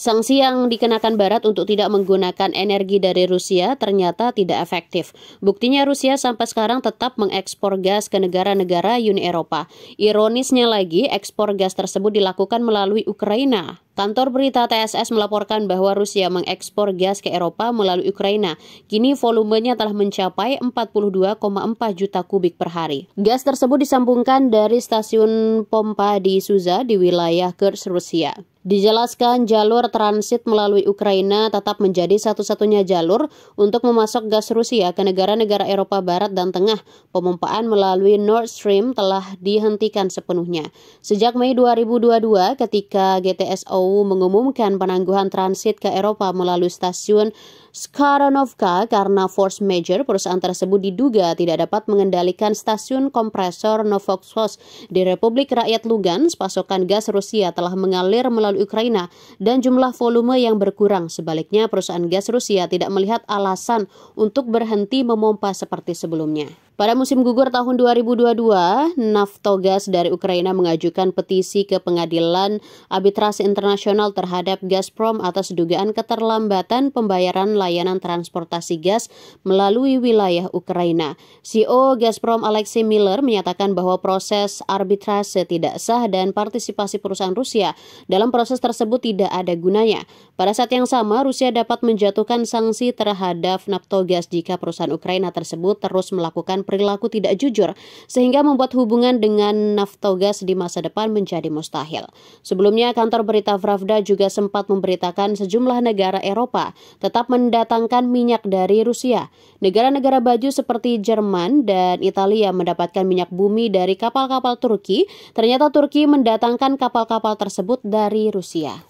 Sanksi yang dikenakan Barat untuk tidak menggunakan energi dari Rusia ternyata tidak efektif. Buktinya Rusia sampai sekarang tetap mengekspor gas ke negara-negara Uni Eropa. Ironisnya lagi, ekspor gas tersebut dilakukan melalui Ukraina. Kantor berita TSS melaporkan bahwa Rusia mengekspor gas ke Eropa melalui Ukraina. Kini volumenya telah mencapai 42,4 juta kubik per hari. Gas tersebut disambungkan dari stasiun pompa di Suza di wilayah Kursk, Rusia. Dijelaskan jalur transit melalui Ukraina tetap menjadi satu-satunya jalur untuk memasok gas Rusia ke negara-negara Eropa Barat dan Tengah. Pemompaan melalui Nord Stream telah dihentikan sepenuhnya. Sejak Mei 2022 ketika GTSO Moskow mengumumkan penangguhan transit ke Eropa melalui stasiun Skaranovka karena force major perusahaan tersebut diduga tidak dapat mengendalikan stasiun kompresor Novokhorst di Republik Rakyat Lugansk. Pasokan gas Rusia telah mengalir melalui Ukraina dan jumlah volume yang berkurang. Sebaliknya, perusahaan gas Rusia tidak melihat alasan untuk berhenti memompa seperti sebelumnya. Pada musim gugur tahun 2022, Naftogas dari Ukraina mengajukan petisi ke pengadilan arbitrase internasional terhadap Gazprom atas dugaan keterlambatan pembayaran layanan transportasi gas melalui wilayah Ukraina. CEO Gazprom Alexei Miller menyatakan bahwa proses arbitrase tidak sah dan partisipasi perusahaan Rusia dalam proses tersebut tidak ada gunanya. Pada saat yang sama, Rusia dapat menjatuhkan sanksi terhadap Naftogas jika perusahaan Ukraina tersebut terus melakukan perilaku tidak jujur, sehingga membuat hubungan dengan Naftogas di masa depan menjadi mustahil. Sebelumnya, kantor berita Pravda juga sempat memberitakan sejumlah negara Eropa tetap mendatangkan minyak dari Rusia. Negara-negara baju seperti Jerman dan Italia mendapatkan minyak bumi dari kapal-kapal Turki. Ternyata Turki mendatangkan kapal-kapal tersebut dari Rusia.